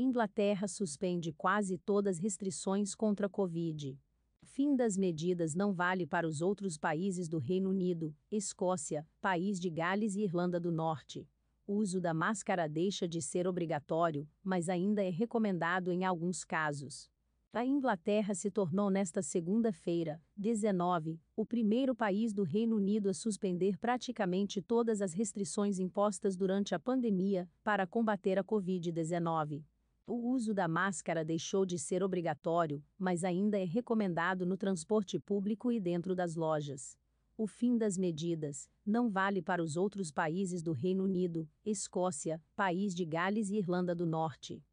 Inglaterra suspende quase todas restrições contra a Covid. Fim das medidas não vale para os outros países do Reino Unido, Escócia, País de Gales e Irlanda do Norte. O uso da máscara deixa de ser obrigatório, mas ainda é recomendado em alguns casos. A Inglaterra se tornou nesta segunda-feira, 19, o primeiro país do Reino Unido a suspender praticamente todas as restrições impostas durante a pandemia para combater a Covid-19. O uso da máscara deixou de ser obrigatório, mas ainda é recomendado no transporte público e dentro das lojas. O fim das medidas não vale para os outros países do Reino Unido, Escócia, País de Gales e Irlanda do Norte.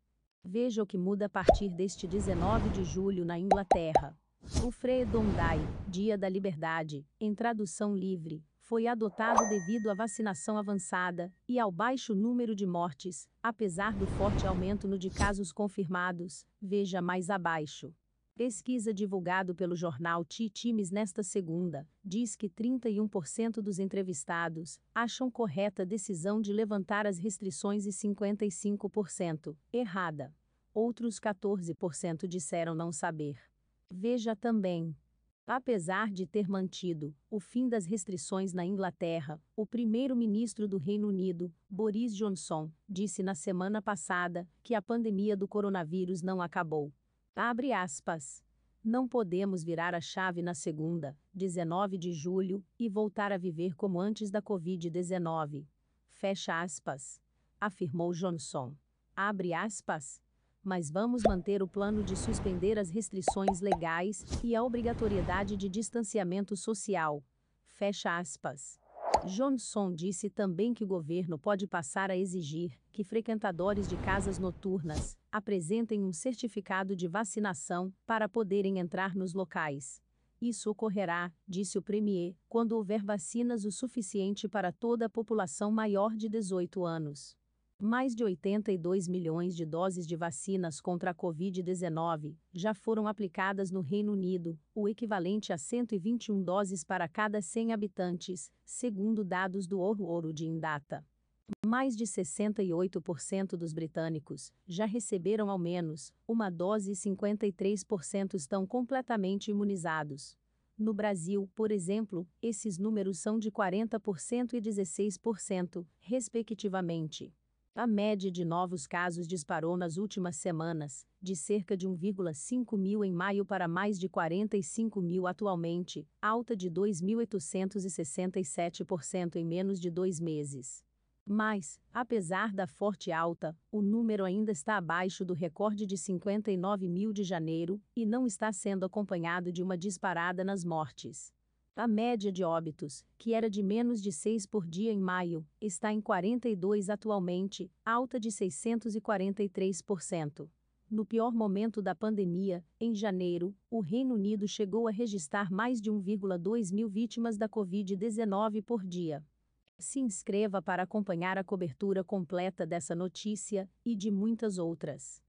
Veja o que muda a partir deste 19 de julho na Inglaterra. O Freedom Day, Dia da Liberdade, em tradução livre, foi adotado devido à vacinação avançada e ao baixo número de mortes, apesar do forte aumento no de casos confirmados, veja mais abaixo. Pesquisa divulgado pelo jornal Ti Times nesta segunda diz que 31% dos entrevistados acham correta a decisão de levantar as restrições e 55% errada. Outros 14% disseram não saber. Veja também Apesar de ter mantido o fim das restrições na Inglaterra, o primeiro-ministro do Reino Unido, Boris Johnson, disse na semana passada que a pandemia do coronavírus não acabou. Abre aspas. Não podemos virar a chave na segunda, 19 de julho, e voltar a viver como antes da Covid-19. Fecha aspas. Afirmou Johnson. Abre aspas mas vamos manter o plano de suspender as restrições legais e a obrigatoriedade de distanciamento social. Fecha aspas. Johnson disse também que o governo pode passar a exigir que frequentadores de casas noturnas apresentem um certificado de vacinação para poderem entrar nos locais. Isso ocorrerá, disse o premier, quando houver vacinas o suficiente para toda a população maior de 18 anos. Mais de 82 milhões de doses de vacinas contra a Covid-19 já foram aplicadas no Reino Unido, o equivalente a 121 doses para cada 100 habitantes, segundo dados do Ouro de Indata. Mais de 68% dos britânicos já receberam ao menos uma dose e 53% estão completamente imunizados. No Brasil, por exemplo, esses números são de 40% e 16%, respectivamente. A média de novos casos disparou nas últimas semanas, de cerca de 1,5 mil em maio para mais de 45 mil atualmente, alta de 2.867% em menos de dois meses. Mas, apesar da forte alta, o número ainda está abaixo do recorde de 59 mil de janeiro e não está sendo acompanhado de uma disparada nas mortes. A média de óbitos, que era de menos de 6 por dia em maio, está em 42 atualmente, alta de 643%. No pior momento da pandemia, em janeiro, o Reino Unido chegou a registrar mais de 1,2 mil vítimas da Covid-19 por dia. Se inscreva para acompanhar a cobertura completa dessa notícia e de muitas outras.